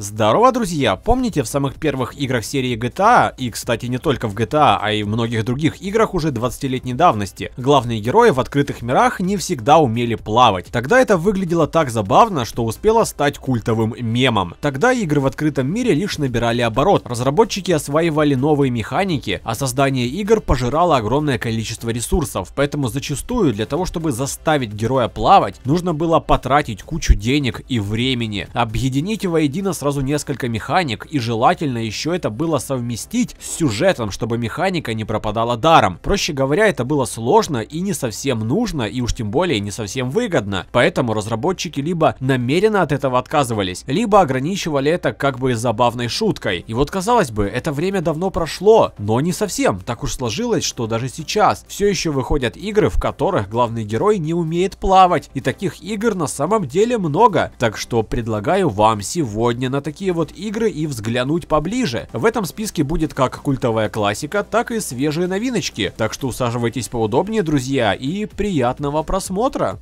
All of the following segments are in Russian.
Здорово, друзья! Помните, в самых первых играх серии GTA, и, кстати, не только в GTA, а и в многих других играх уже 20-летней давности, главные герои в открытых мирах не всегда умели плавать. Тогда это выглядело так забавно, что успело стать культовым мемом. Тогда игры в открытом мире лишь набирали оборот, разработчики осваивали новые механики, а создание игр пожирало огромное количество ресурсов, поэтому зачастую для того, чтобы заставить героя плавать, нужно было потратить кучу денег и времени, объединить воедино с сразу несколько механик, и желательно еще это было совместить с сюжетом, чтобы механика не пропадала даром. Проще говоря, это было сложно и не совсем нужно, и уж тем более не совсем выгодно. Поэтому разработчики либо намеренно от этого отказывались, либо ограничивали это как бы забавной шуткой. И вот казалось бы, это время давно прошло, но не совсем. Так уж сложилось, что даже сейчас все еще выходят игры, в которых главный герой не умеет плавать. И таких игр на самом деле много. Так что предлагаю вам сегодня на такие вот игры и взглянуть поближе. В этом списке будет как культовая классика, так и свежие новиночки. Так что усаживайтесь поудобнее, друзья, и приятного просмотра!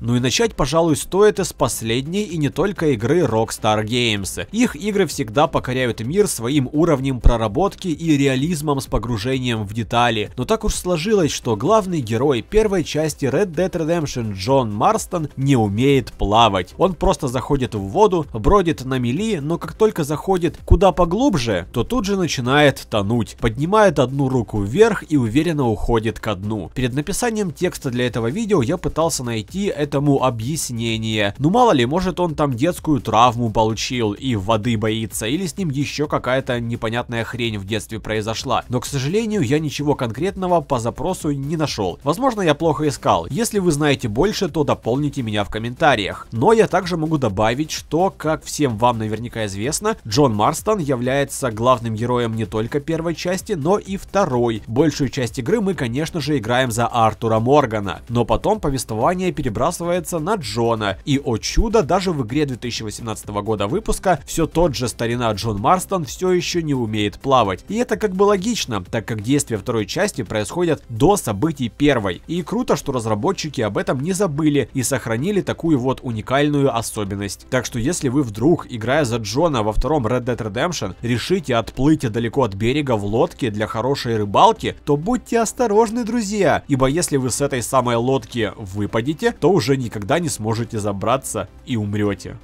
Ну и начать, пожалуй, стоит с последней и не только игры Rockstar Games. Их игры всегда покоряют мир своим уровнем проработки и реализмом с погружением в детали. Но так уж сложилось, что главный герой первой части Red Dead Redemption Джон Марстон не умеет плавать. Он просто заходит в воду, бродит на мели, но как только заходит куда поглубже, то тут же начинает тонуть. Поднимает одну руку вверх и уверенно уходит ко дну. Перед написанием текста для этого видео я пытался найти это этому объяснение. Ну мало ли, может он там детскую травму получил и воды боится, или с ним еще какая-то непонятная хрень в детстве произошла. Но, к сожалению, я ничего конкретного по запросу не нашел. Возможно, я плохо искал. Если вы знаете больше, то дополните меня в комментариях. Но я также могу добавить, что, как всем вам наверняка известно, Джон Марстон является главным героем не только первой части, но и второй. Большую часть игры мы, конечно же, играем за Артура Моргана. Но потом повествование перебрасывается набрасывается на Джона. И, о чудо, даже в игре 2018 года выпуска все тот же старина Джон Марстон все еще не умеет плавать. И это как бы логично, так как действия второй части происходят до событий первой. И круто, что разработчики об этом не забыли и сохранили такую вот уникальную особенность. Так что если вы вдруг, играя за Джона во втором Red Dead Redemption, решите отплыть далеко от берега в лодке для хорошей рыбалки, то будьте осторожны, друзья, ибо если вы с этой самой лодки выпадете, то уже уже никогда не сможете забраться и умрете.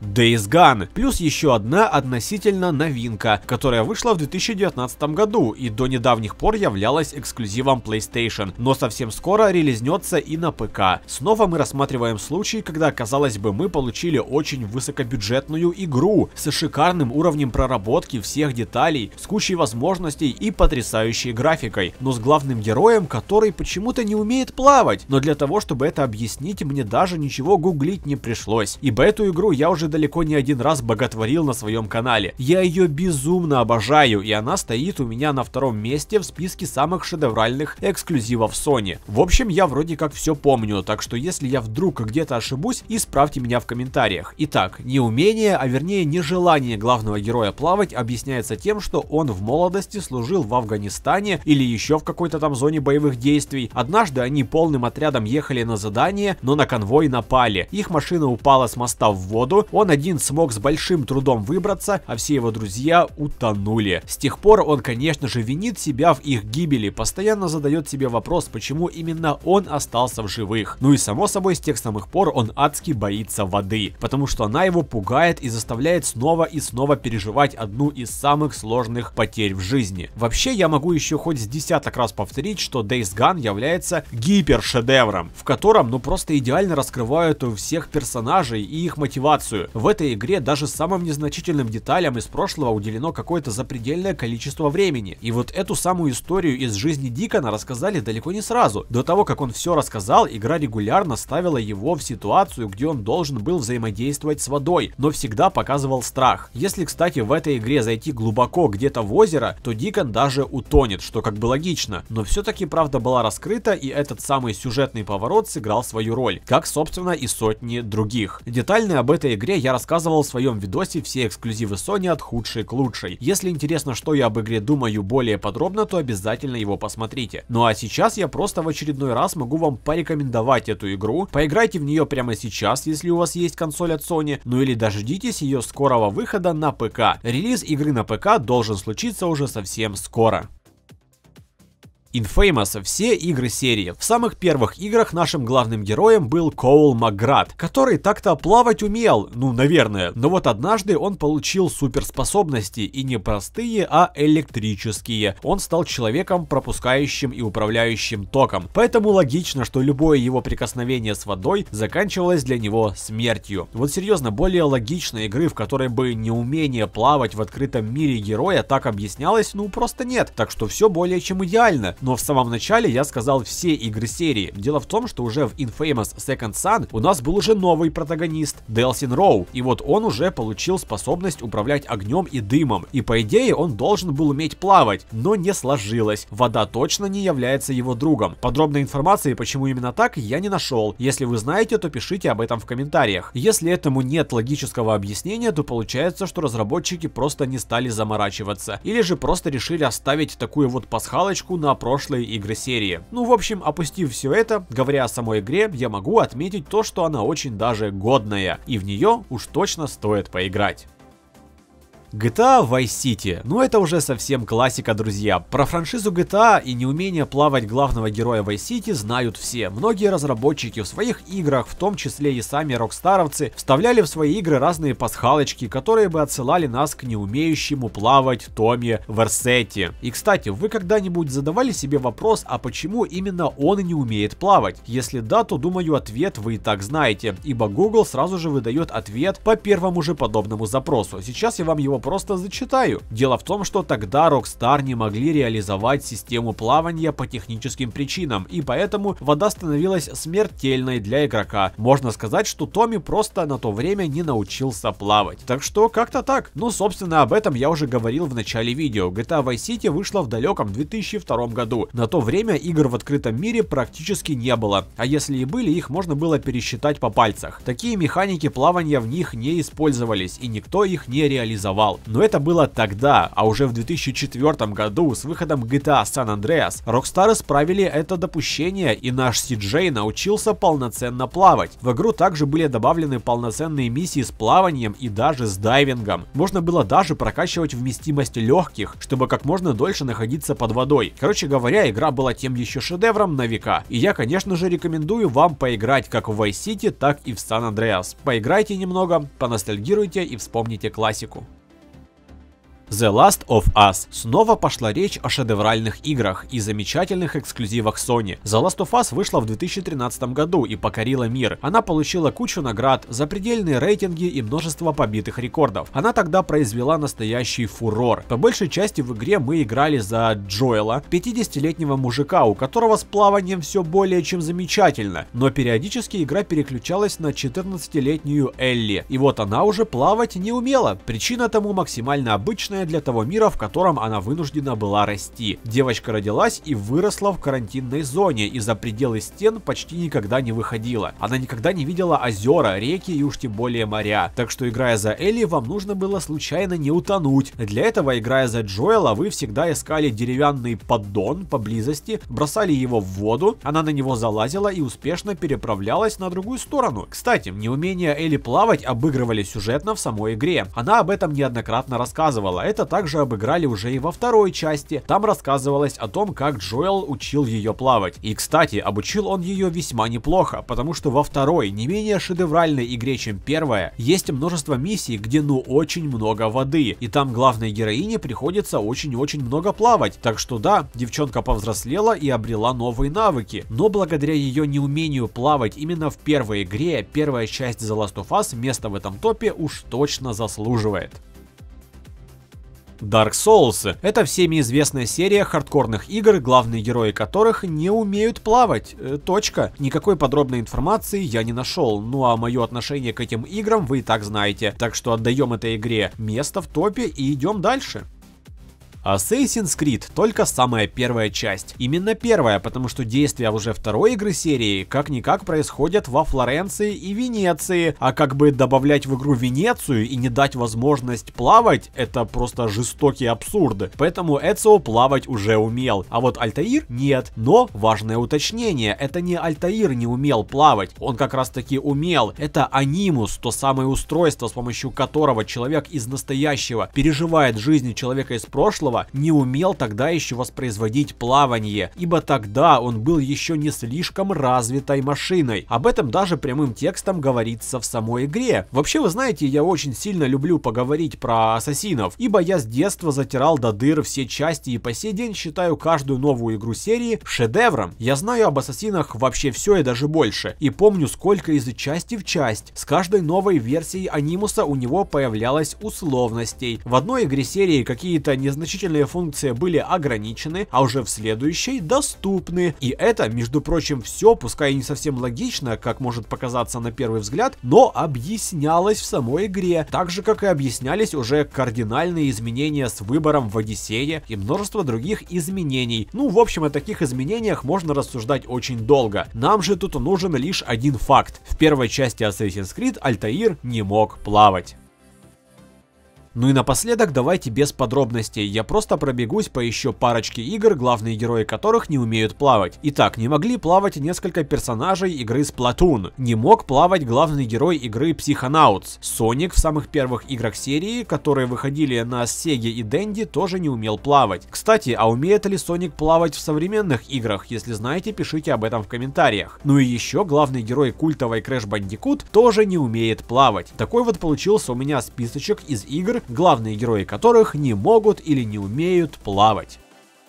Days Gone, плюс еще одна относительно новинка, которая вышла в 2019 году и до недавних пор являлась эксклюзивом PlayStation, но совсем скоро релизнется и на ПК. Снова мы рассматриваем случай, когда, казалось бы, мы получили очень высокобюджетную игру с шикарным уровнем проработки всех деталей, с кучей возможностей и потрясающей графикой, но с главным героем, который почему-то не умеет плавать. Но для того, чтобы это объяснить, мне даже ничего гуглить не пришлось, ибо эту игру я уже далеко не один раз боготворил на своем канале. Я ее безумно обожаю, и она стоит у меня на втором месте в списке самых шедевральных эксклюзивов Sony. В общем, я вроде как все помню, так что если я вдруг где-то ошибусь, исправьте меня в комментариях. Итак, неумение, а вернее нежелание главного героя плавать объясняется тем, что он в молодости служил в Афганистане или еще в какой-то там зоне боевых действий. Однажды они полным отрядом ехали на задание, но на конвой напали. Их машина упала с моста в воду, он один смог с большим трудом выбраться, а все его друзья утонули. С тех пор он, конечно же, винит себя в их гибели, постоянно задает себе вопрос, почему именно он остался в живых. Ну и само собой, с тех самых пор он адски боится воды, потому что она его пугает и заставляет снова и снова переживать одну из самых сложных потерь в жизни. Вообще, я могу еще хоть с десяток раз повторить, что Days Gone является гипершедевром, в котором ну просто идеально раскрывают всех персонажей и их мотивацию. В этой игре даже самым незначительным деталям из прошлого уделено какое-то запредельное количество времени. И вот эту самую историю из жизни Дикона рассказали далеко не сразу. До того, как он все рассказал, игра регулярно ставила его в ситуацию, где он должен был взаимодействовать с водой, но всегда показывал страх. Если, кстати, в этой игре зайти глубоко где-то в озеро, то Дикон даже утонет, что как бы логично. Но все-таки правда была раскрыта, и этот самый сюжетный поворот сыграл свою роль, как, собственно, и сотни других. Детально об этой игре я рассказывал в своем видосе все эксклюзивы Sony от худшей к лучшей. Если интересно, что я об игре думаю более подробно, то обязательно его посмотрите. Ну а сейчас я просто в очередной раз могу вам порекомендовать эту игру. Поиграйте в нее прямо сейчас, если у вас есть консоль от Sony, ну или дождитесь ее скорого выхода на ПК. Релиз игры на ПК должен случиться уже совсем скоро. Infamous все игры серии. В самых первых играх нашим главным героем был Коул Макград, который так-то плавать умел, ну, наверное. Но вот однажды он получил суперспособности, и не простые, а электрические. Он стал человеком, пропускающим и управляющим током. Поэтому логично, что любое его прикосновение с водой заканчивалось для него смертью. Вот серьезно, более логичной игры, в которой бы неумение плавать в открытом мире героя так объяснялось, ну, просто нет. Так что все более чем идеально. Но в самом начале я сказал все игры серии. Дело в том, что уже в Infamous Second Son у нас был уже новый протагонист, Делсин Роу. И вот он уже получил способность управлять огнем и дымом. И по идее он должен был уметь плавать, но не сложилось. Вода точно не является его другом. Подробной информации, почему именно так, я не нашел. Если вы знаете, то пишите об этом в комментариях. Если этому нет логического объяснения, то получается, что разработчики просто не стали заморачиваться. Или же просто решили оставить такую вот пасхалочку на просто прошлые игры серии. Ну, в общем, опустив все это, говоря о самой игре, я могу отметить то, что она очень даже годная, и в нее уж точно стоит поиграть. GTA Vice City. Ну это уже совсем классика, друзья. Про франшизу GTA и неумение плавать главного героя Vice City знают все. Многие разработчики в своих играх, в том числе и сами рокстаровцы, вставляли в свои игры разные пасхалочки, которые бы отсылали нас к неумеющему плавать Томе Версетти. И кстати, вы когда-нибудь задавали себе вопрос, а почему именно он не умеет плавать? Если да, то думаю ответ вы и так знаете, ибо Google сразу же выдает ответ по первому же подобному запросу. Сейчас я вам его просто зачитаю. Дело в том, что тогда Rockstar не могли реализовать систему плавания по техническим причинам, и поэтому вода становилась смертельной для игрока. Можно сказать, что Томми просто на то время не научился плавать. Так что как-то так. Ну, собственно, об этом я уже говорил в начале видео. GTA Vice City вышла в далеком 2002 году. На то время игр в открытом мире практически не было, а если и были, их можно было пересчитать по пальцах. Такие механики плавания в них не использовались, и никто их не реализовал ждал. Но это было тогда, а уже в 2004 году с выходом GTA San Andreas Rockstar исправили это допущение и наш CJ научился полноценно плавать. В игру также были добавлены полноценные миссии с плаванием и даже с дайвингом. Можно было даже прокачивать вместимость легких, чтобы как можно дольше находиться под водой. Короче говоря, игра была тем еще шедевром на века. И я, конечно же, рекомендую вам поиграть как в Vice City, так и в San Andreas. Поиграйте немного, поностальгируйте и вспомните классику. The Last of Us. Снова пошла речь о шедевральных играх и замечательных эксклюзивах Sony. The Last of Us вышла в 2013 году и покорила мир. Она получила кучу наград, запредельные рейтинги и множество побитых рекордов. Она тогда произвела настоящий фурор. По большей части в игре мы играли за Джоэла, 50-летнего мужика, у которого с плаванием все более чем замечательно, но периодически игра переключалась на 14-летнюю Элли. И вот она уже плавать не умела. Причина тому максимально обычная типичная для того мира, в котором она вынуждена была расти. Девочка родилась и выросла в карантинной зоне и за пределы стен почти никогда не выходила. Она никогда не видела озера, реки и уж тем более моря. Так что играя за Элли, вам нужно было случайно не утонуть. Для этого, играя за Джоэла, вы всегда искали деревянный поддон поблизости, бросали его в воду, она на него залазила и успешно переправлялась на другую сторону. Кстати, неумение Элли плавать обыгрывали сюжетно в самой игре. Она об этом неоднократно рассказывала. Это также обыграли уже и во второй части. Там рассказывалось о том, как Джоэл учил ее плавать. И, кстати, обучил он ее весьма неплохо, потому что во второй, не менее шедевральной игре, чем первая, есть множество миссий, где ну очень много воды. И там главной героине приходится очень-очень много плавать. Так что да, девчонка повзрослела и обрела новые навыки. Но благодаря ее неумению плавать именно в первой игре, первая часть The Last of Us место в этом топе уж точно заслуживает. Dark Souls — это всеми известная серия хардкорных игр, главные герои которых не умеют плавать. Э, точка. Никакой подробной информации я не нашел, ну а мое отношение к этим играм вы и так знаете. Так что отдаем этой игре место в топе и идем дальше. Assassin's Creed только самая первая часть. Именно первая, потому что действия уже второй игры серии как-никак происходят во Флоренции и Венеции, а как бы добавлять в игру Венецию и не дать возможность плавать, это просто жестокий абсурд. Поэтому Эцио плавать уже умел, а вот Альтаир нет. Но важное уточнение, это не Альтаир не умел плавать, он как раз таки умел. Это Анимус, то самое устройство, с помощью которого человек из настоящего переживает жизнь человека из прошлого, Павлова не умел тогда еще воспроизводить плавание, ибо тогда он был еще не слишком развитой машиной. Об этом даже прямым текстом говорится в самой игре. Вообще, вы знаете, я очень сильно люблю поговорить про ассасинов, ибо я с детства затирал до дыр все части и по сей день считаю каждую новую игру серии шедевром. Я знаю об ассасинах вообще все и даже больше, и помню сколько из части в часть. С каждой новой версией анимуса у него появлялось условностей. В одной игре серии какие-то незначительные ограничительные функции были ограничены, а уже в следующей доступны. И это, между прочим, все, пускай и не совсем логично, как может показаться на первый взгляд, но объяснялось в самой игре. Так же, как и объяснялись уже кардинальные изменения с выбором в Одиссее и множество других изменений. Ну, в общем, о таких изменениях можно рассуждать очень долго. Нам же тут нужен лишь один факт. В первой части Assassin's Creed Альтаир не мог плавать. Ну и напоследок давайте без подробностей, я просто пробегусь по еще парочке игр, главные герои которых не умеют плавать. Итак, не могли плавать несколько персонажей игры Splatoon. Не мог плавать главный герой игры Psychonauts. Соник в самых первых играх серии, которые выходили на Sega и Dendy, тоже не умел плавать. Кстати, а умеет ли Соник плавать в современных играх? Если знаете, пишите об этом в комментариях. Ну и еще главный герой культовой Crash Bandicoot тоже не умеет плавать. Такой вот получился у меня списочек из игр, главные герои которых не могут или не умеют плавать.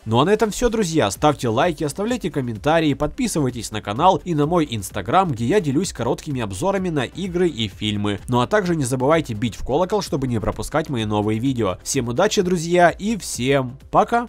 Ну а на этом все, друзья. Ставьте лайки, оставляйте комментарии, подписывайтесь на канал и на мой инстаграм, где я делюсь короткими обзорами на игры и фильмы. Ну а также не забывайте бить в колокол, чтобы не пропускать мои новые видео. Всем удачи, друзья, и всем пока!